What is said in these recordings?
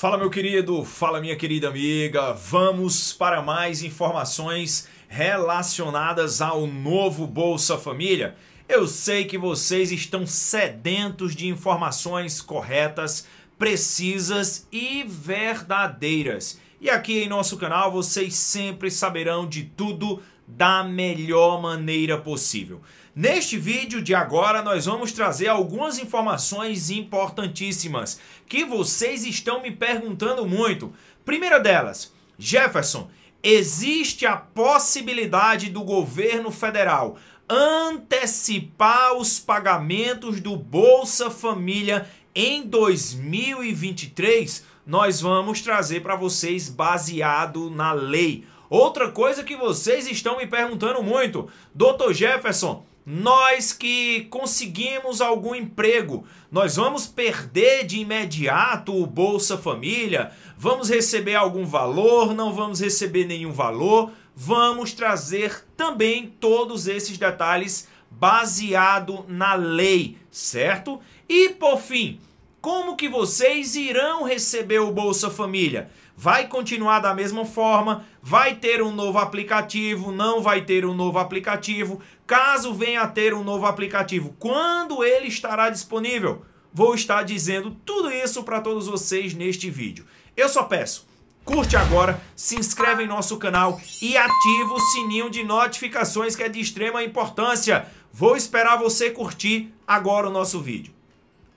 Fala, meu querido, fala, minha querida amiga. Vamos para mais informações relacionadas ao novo Bolsa Família. Eu sei que vocês estão sedentos de informações corretas, precisas e verdadeiras. E aqui em nosso canal vocês sempre saberão de tudo da melhor maneira possível. Neste vídeo de agora, nós vamos trazer algumas informações importantíssimas que vocês estão me perguntando muito. Primeira delas, Jefferson, existe a possibilidade do governo federal antecipar os pagamentos do Bolsa Família em 2023? Nós vamos trazer para vocês baseado na lei. Outra coisa que vocês estão me perguntando muito, Dr. Jefferson, nós que conseguimos algum emprego, nós vamos perder de imediato o Bolsa Família? Vamos receber algum valor? Não vamos receber nenhum valor? Vamos trazer também todos esses detalhes baseado na lei, certo? E por fim, como que vocês irão receber o Bolsa Família? vai continuar da mesma forma, vai ter um novo aplicativo, não vai ter um novo aplicativo. Caso venha a ter um novo aplicativo, quando ele estará disponível? Vou estar dizendo tudo isso para todos vocês neste vídeo. Eu só peço, curte agora, se inscreve em nosso canal e ativa o sininho de notificações que é de extrema importância. Vou esperar você curtir agora o nosso vídeo.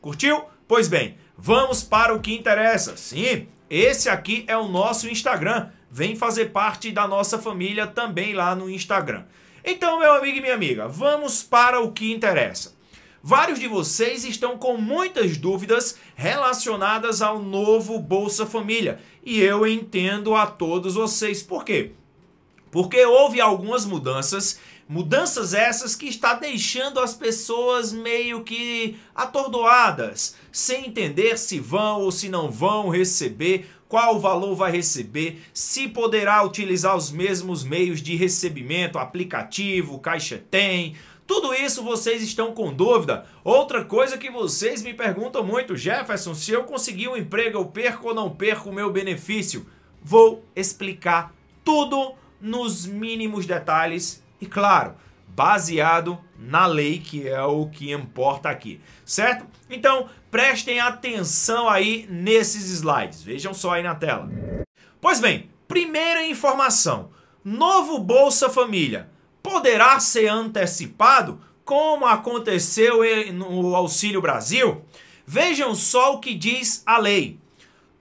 Curtiu? Pois bem, vamos para o que interessa. Sim, esse aqui é o nosso Instagram. Vem fazer parte da nossa família também lá no Instagram. Então, meu amigo e minha amiga, vamos para o que interessa. Vários de vocês estão com muitas dúvidas relacionadas ao novo Bolsa Família. E eu entendo a todos vocês. Por quê? Porque houve algumas mudanças Mudanças essas que está deixando as pessoas meio que atordoadas, sem entender se vão ou se não vão receber, qual valor vai receber, se poderá utilizar os mesmos meios de recebimento, aplicativo, caixa tem, tudo isso vocês estão com dúvida? Outra coisa que vocês me perguntam muito, Jefferson, se eu conseguir um emprego, eu perco ou não perco o meu benefício? Vou explicar tudo nos mínimos detalhes e claro, baseado na lei, que é o que importa aqui, certo? Então, prestem atenção aí nesses slides, vejam só aí na tela. Pois bem, primeira informação, novo Bolsa Família poderá ser antecipado como aconteceu no Auxílio Brasil? Vejam só o que diz a lei.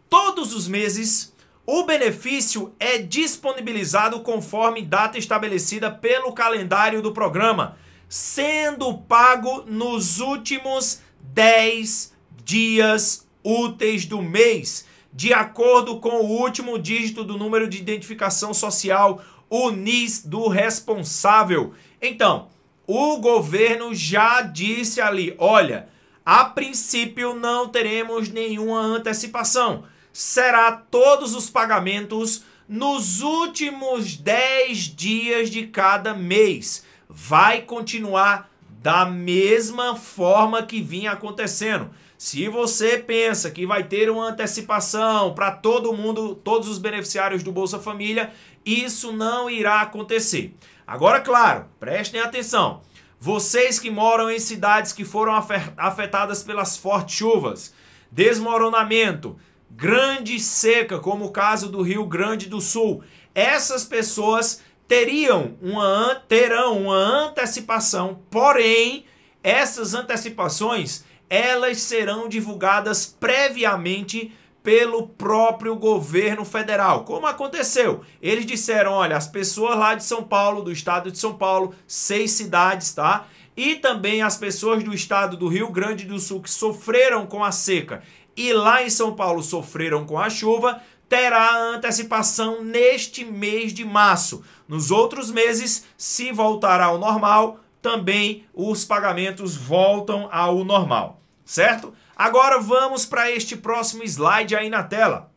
Todos os meses o benefício é disponibilizado conforme data estabelecida pelo calendário do programa, sendo pago nos últimos 10 dias úteis do mês, de acordo com o último dígito do número de identificação social, o NIS do responsável. Então, o governo já disse ali: olha, a princípio não teremos nenhuma antecipação será todos os pagamentos nos últimos 10 dias de cada mês. Vai continuar da mesma forma que vinha acontecendo. Se você pensa que vai ter uma antecipação para todo mundo, todos os beneficiários do Bolsa Família, isso não irá acontecer. Agora, claro, prestem atenção. Vocês que moram em cidades que foram afetadas pelas fortes chuvas, desmoronamento, grande seca, como o caso do Rio Grande do Sul, essas pessoas teriam uma, terão uma antecipação, porém, essas antecipações elas serão divulgadas previamente pelo próprio governo federal. Como aconteceu? Eles disseram, olha, as pessoas lá de São Paulo, do estado de São Paulo, seis cidades, tá? E também as pessoas do estado do Rio Grande do Sul que sofreram com a seca e lá em São Paulo sofreram com a chuva, terá antecipação neste mês de março. Nos outros meses, se voltar ao normal, também os pagamentos voltam ao normal, certo? Agora vamos para este próximo slide aí na tela.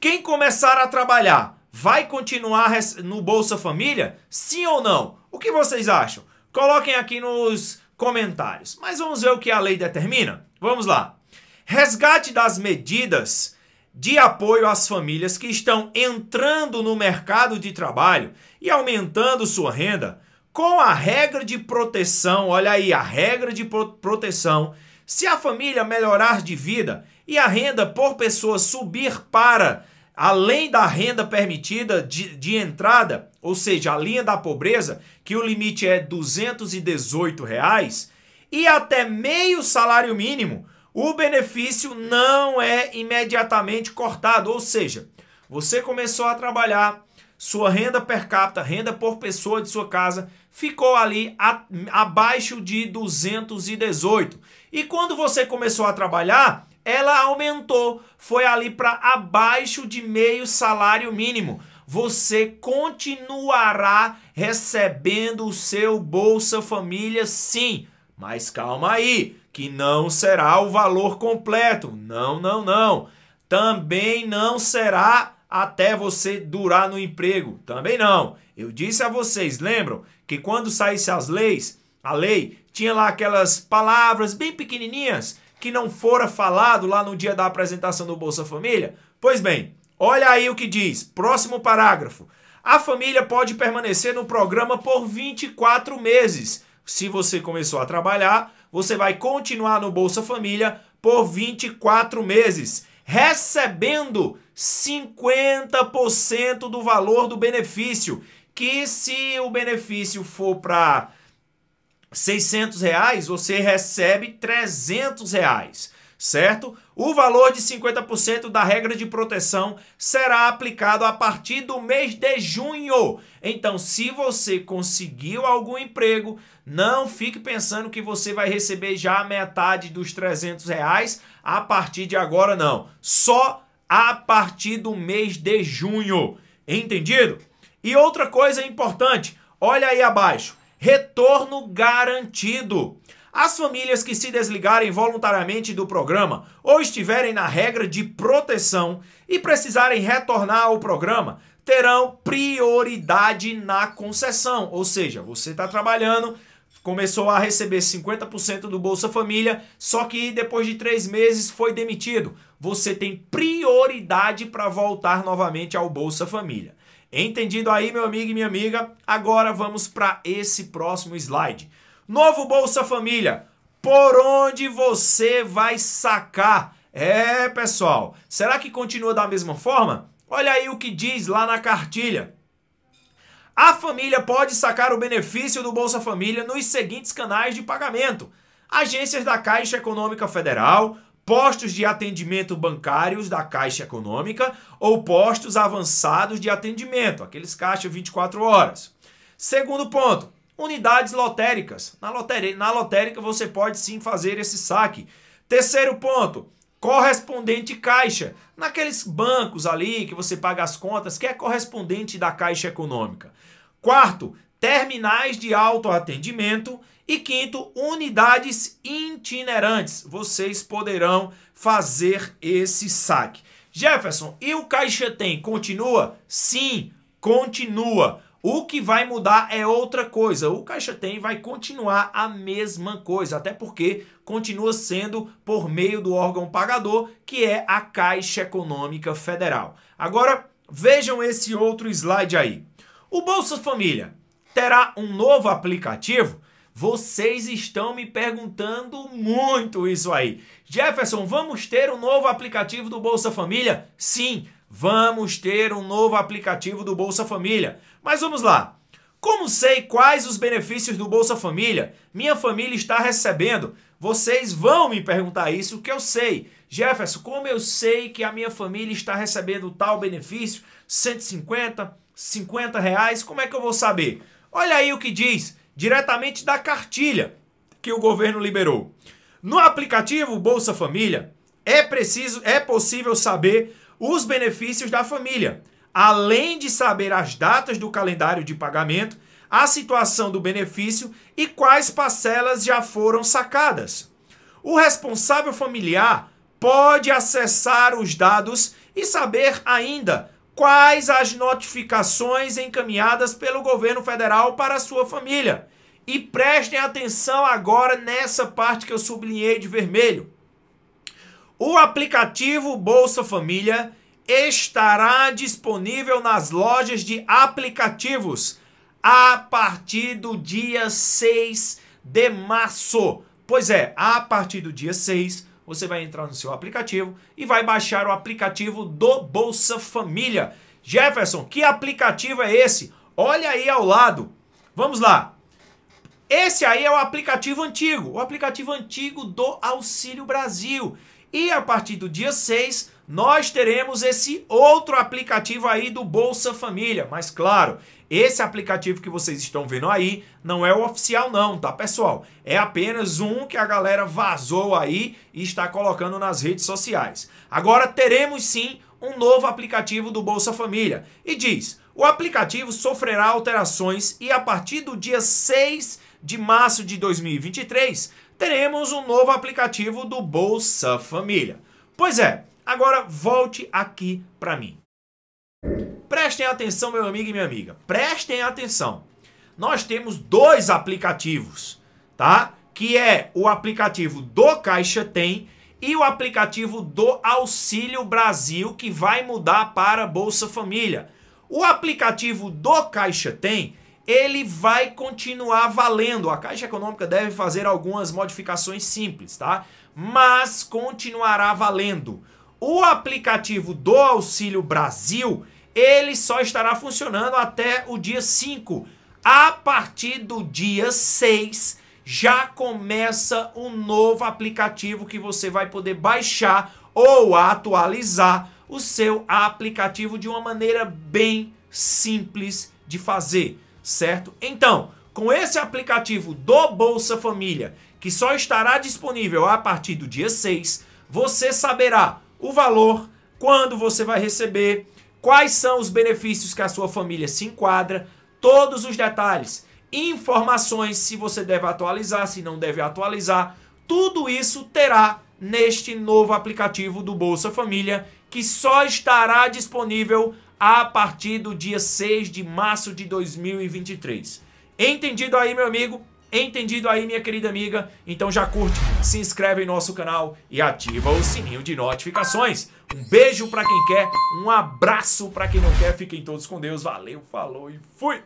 Quem começar a trabalhar vai continuar no Bolsa Família? Sim ou não? O que vocês acham? Coloquem aqui nos comentários. Mas vamos ver o que a lei determina? Vamos lá. Resgate das medidas de apoio às famílias que estão entrando no mercado de trabalho e aumentando sua renda com a regra de proteção, olha aí, a regra de proteção. Se a família melhorar de vida e a renda por pessoa subir para além da renda permitida de, de entrada, ou seja, a linha da pobreza, que o limite é R$ 218, reais, e até meio salário mínimo, o benefício não é imediatamente cortado, ou seja, você começou a trabalhar, sua renda per capita, renda por pessoa de sua casa, ficou ali a, abaixo de 218. E quando você começou a trabalhar, ela aumentou, foi ali para abaixo de meio salário mínimo. Você continuará recebendo o seu Bolsa Família, sim. Mas calma aí, que não será o valor completo. Não, não, não. Também não será até você durar no emprego. Também não. Eu disse a vocês, lembram que quando saísse as leis, a lei tinha lá aquelas palavras bem pequenininhas que não fora falado lá no dia da apresentação do Bolsa Família? Pois bem, olha aí o que diz. Próximo parágrafo. A família pode permanecer no programa por 24 meses se você começou a trabalhar, você vai continuar no Bolsa Família por 24 meses, recebendo 50% do valor do benefício. Que se o benefício for para 600 reais, você recebe 300 reais certo? O valor de 50% da regra de proteção será aplicado a partir do mês de junho. Então, se você conseguiu algum emprego, não fique pensando que você vai receber já metade dos 300 reais a partir de agora, não. Só a partir do mês de junho. Entendido? E outra coisa importante, olha aí abaixo: retorno garantido. As famílias que se desligarem voluntariamente do programa ou estiverem na regra de proteção e precisarem retornar ao programa terão prioridade na concessão. Ou seja, você está trabalhando, começou a receber 50% do Bolsa Família, só que depois de três meses foi demitido. Você tem prioridade para voltar novamente ao Bolsa Família. Entendido aí, meu amigo e minha amiga? Agora vamos para esse próximo slide. Novo Bolsa Família, por onde você vai sacar? É, pessoal, será que continua da mesma forma? Olha aí o que diz lá na cartilha. A família pode sacar o benefício do Bolsa Família nos seguintes canais de pagamento: agências da Caixa Econômica Federal, postos de atendimento bancários da Caixa Econômica ou postos avançados de atendimento, aqueles caixa 24 horas. Segundo ponto, unidades lotéricas. Na, lotéria, na lotérica você pode sim fazer esse saque. Terceiro ponto, correspondente caixa. Naqueles bancos ali que você paga as contas, que é correspondente da caixa econômica. Quarto, terminais de autoatendimento. E quinto, unidades itinerantes. Vocês poderão fazer esse saque. Jefferson, e o Caixa Tem continua? Sim, continua. O que vai mudar é outra coisa. O Caixa Tem vai continuar a mesma coisa, até porque continua sendo por meio do órgão pagador, que é a Caixa Econômica Federal. Agora, vejam esse outro slide aí. O Bolsa Família terá um novo aplicativo? Vocês estão me perguntando muito isso aí. Jefferson, vamos ter um novo aplicativo do Bolsa Família? Sim, vamos ter um novo aplicativo do Bolsa Família. Mas vamos lá. Como sei quais os benefícios do Bolsa Família minha família está recebendo? Vocês vão me perguntar isso, que eu sei. Jefferson, como eu sei que a minha família está recebendo tal benefício? 150, 50 reais, como é que eu vou saber? Olha aí o que diz, diretamente da cartilha que o governo liberou. No aplicativo Bolsa Família, é preciso, é possível saber os benefícios da família. Além de saber as datas do calendário de pagamento, a situação do benefício e quais parcelas já foram sacadas. O responsável familiar pode acessar os dados e saber ainda quais as notificações encaminhadas pelo governo federal para sua família. E prestem atenção agora nessa parte que eu sublinhei de vermelho. O aplicativo Bolsa Família estará disponível nas lojas de aplicativos a partir do dia 6 de março. Pois é, a partir do dia 6, você vai entrar no seu aplicativo e vai baixar o aplicativo do Bolsa Família. Jefferson, que aplicativo é esse? Olha aí ao lado. Vamos lá. Esse aí é o aplicativo antigo, o aplicativo antigo do Auxílio Brasil. E a partir do dia 6, nós teremos esse outro aplicativo aí do Bolsa Família. Mas claro, esse aplicativo que vocês estão vendo aí não é o oficial não, tá pessoal? É apenas um que a galera vazou aí e está colocando nas redes sociais. Agora teremos sim um novo aplicativo do Bolsa Família. E diz, o aplicativo sofrerá alterações e a partir do dia 6 de março de 2023 teremos um novo aplicativo do Bolsa Família. Pois é, agora volte aqui para mim. Prestem atenção, meu amigo e minha amiga. Prestem atenção. Nós temos dois aplicativos, tá? Que é o aplicativo do Caixa Tem e o aplicativo do Auxílio Brasil que vai mudar para Bolsa Família. O aplicativo do Caixa Tem ele vai continuar valendo. A Caixa Econômica deve fazer algumas modificações simples, tá? Mas continuará valendo. O aplicativo do Auxílio Brasil, ele só estará funcionando até o dia 5. A partir do dia 6, já começa um novo aplicativo que você vai poder baixar ou atualizar o seu aplicativo de uma maneira bem simples de fazer certo? Então, com esse aplicativo do Bolsa Família, que só estará disponível a partir do dia 6, você saberá o valor, quando você vai receber, quais são os benefícios que a sua família se enquadra, todos os detalhes, informações se você deve atualizar, se não deve atualizar, tudo isso terá neste novo aplicativo do Bolsa Família, que só estará disponível a partir do dia 6 de março de 2023. Entendido aí, meu amigo? Entendido aí, minha querida amiga? Então já curte, se inscreve em nosso canal e ativa o sininho de notificações. Um beijo para quem quer, um abraço para quem não quer. Fiquem todos com Deus. Valeu, falou e fui.